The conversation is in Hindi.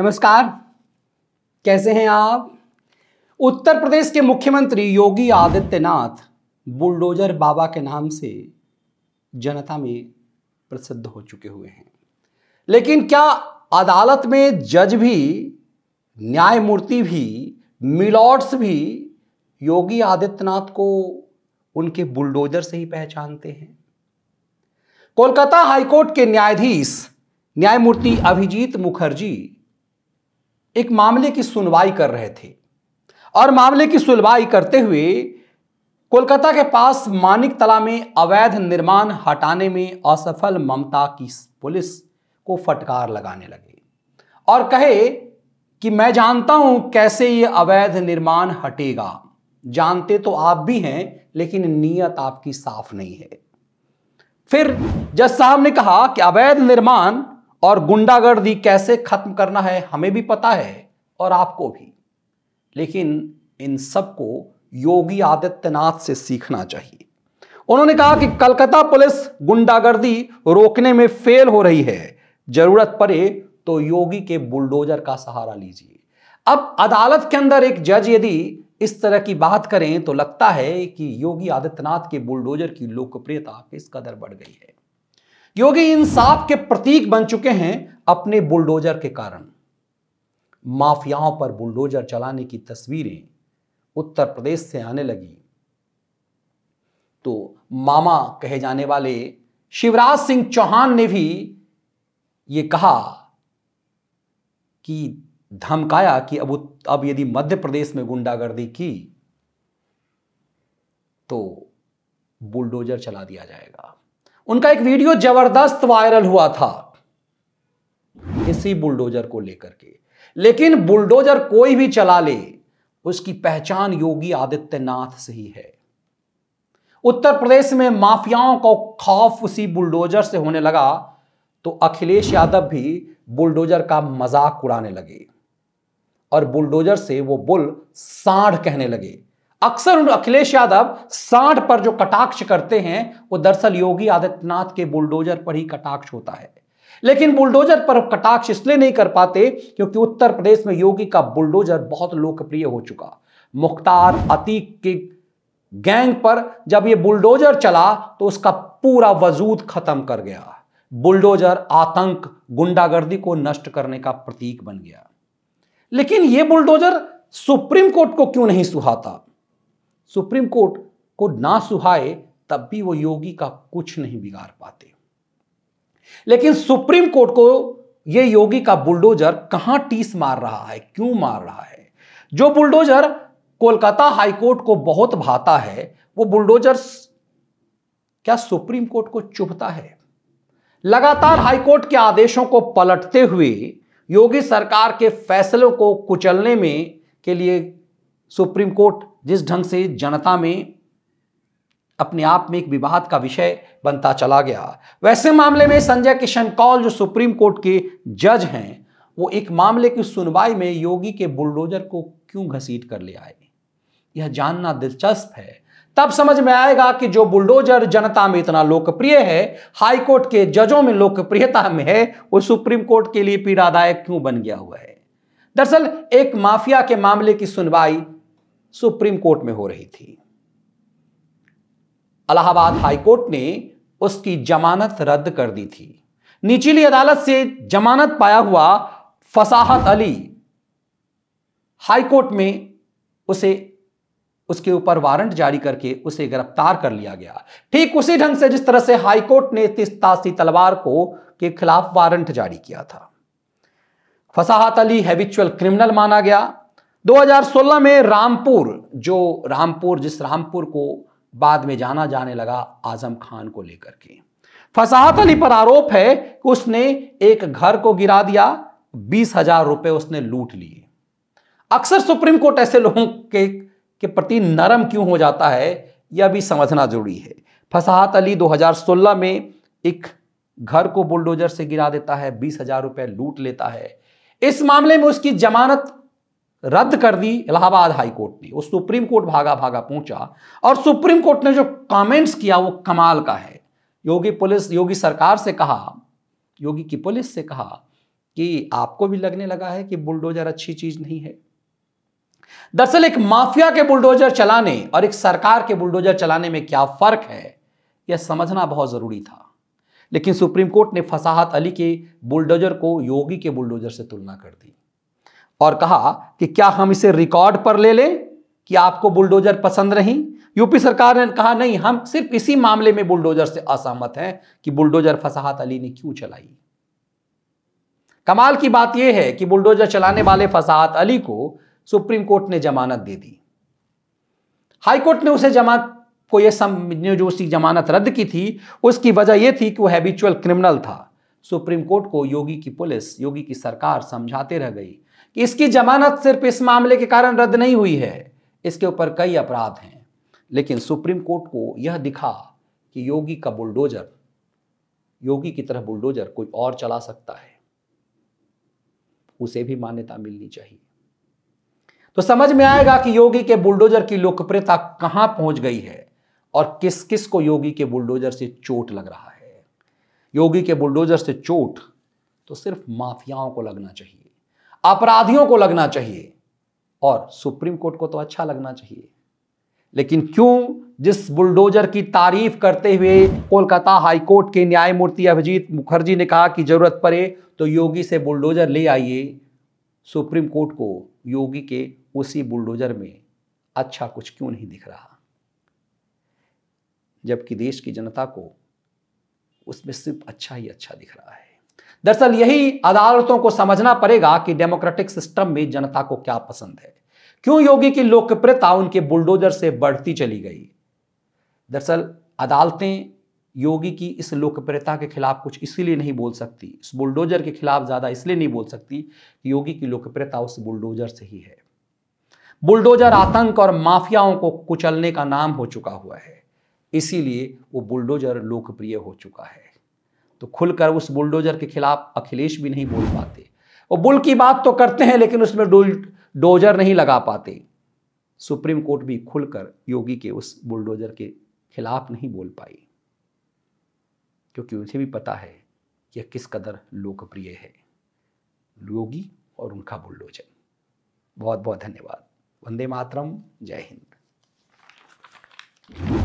नमस्कार कैसे हैं आप उत्तर प्रदेश के मुख्यमंत्री योगी आदित्यनाथ बुलडोजर बाबा के नाम से जनता में प्रसिद्ध हो चुके हुए हैं लेकिन क्या अदालत में जज भी न्यायमूर्ति भी मिलॉर्ड्स भी योगी आदित्यनाथ को उनके बुलडोजर से ही पहचानते हैं कोलकाता हाईकोर्ट के न्यायाधीश न्यायमूर्ति अभिजीत मुखर्जी एक मामले की सुनवाई कर रहे थे और मामले की सुनवाई करते हुए कोलकाता के पास मानिक तला में अवैध निर्माण हटाने में असफल ममता की पुलिस को फटकार लगाने लगे और कहे कि मैं जानता हूं कैसे ये अवैध निर्माण हटेगा जानते तो आप भी हैं लेकिन नीयत आपकी साफ नहीं है फिर जज साहब ने कहा कि अवैध निर्माण और गुंडागर्दी कैसे खत्म करना है हमें भी पता है और आपको भी लेकिन इन सबको योगी आदित्यनाथ से सीखना चाहिए उन्होंने कहा कि कलकत्ता पुलिस गुंडागर्दी रोकने में फेल हो रही है जरूरत पड़े तो योगी के बुलडोजर का सहारा लीजिए अब अदालत के अंदर एक जज यदि इस तरह की बात करें तो लगता है कि योगी आदित्यनाथ के बुलडोजर की लोकप्रियता किस कदर बढ़ गई है क्योंकि इंसाफ के प्रतीक बन चुके हैं अपने बुलडोजर के कारण माफियाओं पर बुलडोजर चलाने की तस्वीरें उत्तर प्रदेश से आने लगी तो मामा कहे जाने वाले शिवराज सिंह चौहान ने भी यह कहा कि धमकाया कि अब अब यदि मध्य प्रदेश में गुंडागर्दी की तो बुलडोजर चला दिया जाएगा उनका एक वीडियो जबरदस्त वायरल हुआ था इसी बुलडोजर को लेकर के लेकिन बुलडोजर कोई भी चला ले उसकी पहचान योगी आदित्यनाथ से ही है उत्तर प्रदेश में माफियाओं का खौफ उसी बुलडोजर से होने लगा तो अखिलेश यादव भी बुलडोजर का मजाक उड़ाने लगे और बुलडोजर से वो बुल सांड कहने लगे अक्सर उन अखिलेश यादव साठ पर जो कटाक्ष करते हैं वो दरअसल योगी आदित्यनाथ के बुलडोजर पर ही कटाक्ष होता है लेकिन बुलडोजर पर कटाक्ष इसलिए नहीं कर पाते क्योंकि उत्तर प्रदेश में योगी का बुलडोजर बहुत लोकप्रिय हो चुका मुख्तार अतीक के गैंग पर जब ये बुलडोजर चला तो उसका पूरा वजूद खत्म कर गया बुलडोजर आतंक गुंडागर्दी को नष्ट करने का प्रतीक बन गया लेकिन यह बुलडोजर सुप्रीम कोर्ट को क्यों नहीं सुहाता सुप्रीम कोर्ट को ना सुहाए तब भी वो योगी का कुछ नहीं बिगाड़ पाते लेकिन सुप्रीम कोर्ट को ये योगी का बुलडोजर कहां टीस मार रहा है क्यों मार रहा है जो बुलडोजर कोलकाता हाईकोर्ट को बहुत भाता है वो बुलडोजर क्या सुप्रीम कोर्ट को चुभता है लगातार हाईकोर्ट के आदेशों को पलटते हुए योगी सरकार के फैसलों को कुचलने में के लिए सुप्रीम कोर्ट जिस ढंग से जनता में अपने आप में एक विवाद का विषय बनता चला गया वैसे मामले में संजय किशन कौल जो सुप्रीम कोर्ट के जज हैं वो एक मामले की सुनवाई में योगी के बुलडोजर को क्यों घसीट कर ले आए यह जानना दिलचस्प है तब समझ में आएगा कि जो बुलडोजर जनता में इतना लोकप्रिय है हाई कोर्ट के जजों में लोकप्रियता में है वो सुप्रीम कोर्ट के लिए पीड़ादायक क्यों बन गया हुआ है दरअसल एक माफिया के मामले की सुनवाई सुप्रीम कोर्ट में हो रही थी अलाहाबाद हाईकोर्ट ने उसकी जमानत रद्द कर दी थी निचली अदालत से जमानत पाया हुआ फसाहत अली हाईकोर्ट में उसे उसके ऊपर वारंट जारी करके उसे गिरफ्तार कर लिया गया ठीक उसी ढंग से जिस तरह से हाईकोर्ट ने तिस्तासी तलवार को के खिलाफ वारंट जारी किया था फसाहत अली हैबिचुअल क्रिमिनल माना गया 2016 में रामपुर जो रामपुर जिस रामपुर को बाद में जाना जाने लगा आजम खान को लेकर के फसाहत अली पर आरोप है कि उसने एक घर को गिरा दिया बीस हजार रुपए उसने लूट लिए अक्सर सुप्रीम कोर्ट ऐसे लोगों के के प्रति नरम क्यों हो जाता है यह भी समझना जरूरी है फसाहत अली 2016 में एक घर को बुलडोजर से गिरा देता है बीस हजार रुपए लूट लेता है इस मामले में उसकी जमानत रद्द कर दी इलाहाबाद हाई कोर्ट ने वो सुप्रीम कोर्ट भागा भागा पहुंचा और सुप्रीम कोर्ट ने जो कमेंट्स किया वो कमाल का है योगी पुलिस योगी सरकार से कहा योगी की पुलिस से कहा कि आपको भी लगने लगा है कि बुलडोजर अच्छी चीज नहीं है दरअसल एक माफिया के बुलडोजर चलाने और एक सरकार के बुलडोजर चलाने में क्या फर्क है यह समझना बहुत जरूरी था लेकिन सुप्रीम कोर्ट ने फसाहत अली के बुलडोजर को योगी के बुलडोजर से तुलना कर दी और कहा कि क्या हम इसे रिकॉर्ड पर ले लें कि आपको बुलडोजर पसंद नहीं यूपी सरकार ने कहा नहीं हम सिर्फ इसी मामले में बुलडोजर से असहमत हैं कि बुलडोजर फसाहत अली ने क्यों चलाई कमाल की बात यह है कि बुलडोजर चलाने वाले फसाहत अली को सुप्रीम कोर्ट ने जमानत दे दी हाईकोर्ट ने उसे जमानत को यह समझने जो उसकी जमानत रद्द की थी उसकी वजह यह थी कि वह हैबिचुअल क्रिमिनल था सुप्रीम कोर्ट को योगी की पुलिस योगी की सरकार समझाते रह गई कि इसकी जमानत सिर्फ इस मामले के कारण रद्द नहीं हुई है इसके ऊपर कई अपराध हैं लेकिन सुप्रीम कोर्ट को यह दिखा कि योगी का बुलडोजर योगी की तरह बुलडोजर कोई और चला सकता है उसे भी मान्यता मिलनी चाहिए तो समझ में आएगा कि योगी के बुलडोजर की लोकप्रियता कहां पहुंच गई है और किस किस को योगी के बुलडोजर से चोट लग रहा है योगी के बुलडोजर से चोट तो सिर्फ माफियाओं को लगना चाहिए अपराधियों को लगना चाहिए और सुप्रीम कोर्ट को तो अच्छा लगना चाहिए लेकिन क्यों जिस बुलडोजर की तारीफ करते हुए कोलकाता हाईकोर्ट के न्यायमूर्ति अभिजीत मुखर्जी ने कहा कि जरूरत पड़े तो योगी से बुलडोजर ले आइए सुप्रीम कोर्ट को योगी के उसी बुलडोजर में अच्छा कुछ क्यों नहीं दिख रहा जबकि देश की जनता को उसमें सिर्फ अच्छा ही अच्छा दिख रहा है दरअसल यही अदालतों को समझना पड़ेगा कि डेमोक्रेटिक सिस्टम में जनता को क्या पसंद है क्यों योगी की लोकप्रियता उनके बुलडोजर से बढ़ती चली गई दरअसल अदालतें योगी की इस लोकप्रियता के खिलाफ कुछ इसीलिए नहीं बोल सकती इस बुलडोजर के खिलाफ ज़्यादा इसलिए नहीं बोल सकती कि योगी की लोकप्रियता उस बुलडोजर से ही है बुलडोजर आतंक और माफियाओं को कुचलने का नाम हो चुका हुआ है इसीलिए वो बुलडोजर लोकप्रिय हो चुका है तो खुलकर उस बुलडोजर के खिलाफ अखिलेश भी नहीं बोल पाते वो बुल की बात तो करते हैं लेकिन उसमें डोजर नहीं लगा पाते सुप्रीम कोर्ट भी खुलकर योगी के उस बुलडोजर के खिलाफ नहीं बोल पाई क्योंकि उसे भी पता है कि किस कदर लोकप्रिय है योगी और उनका बुलडोजर बहुत बहुत धन्यवाद वंदे मातरम जय हिंद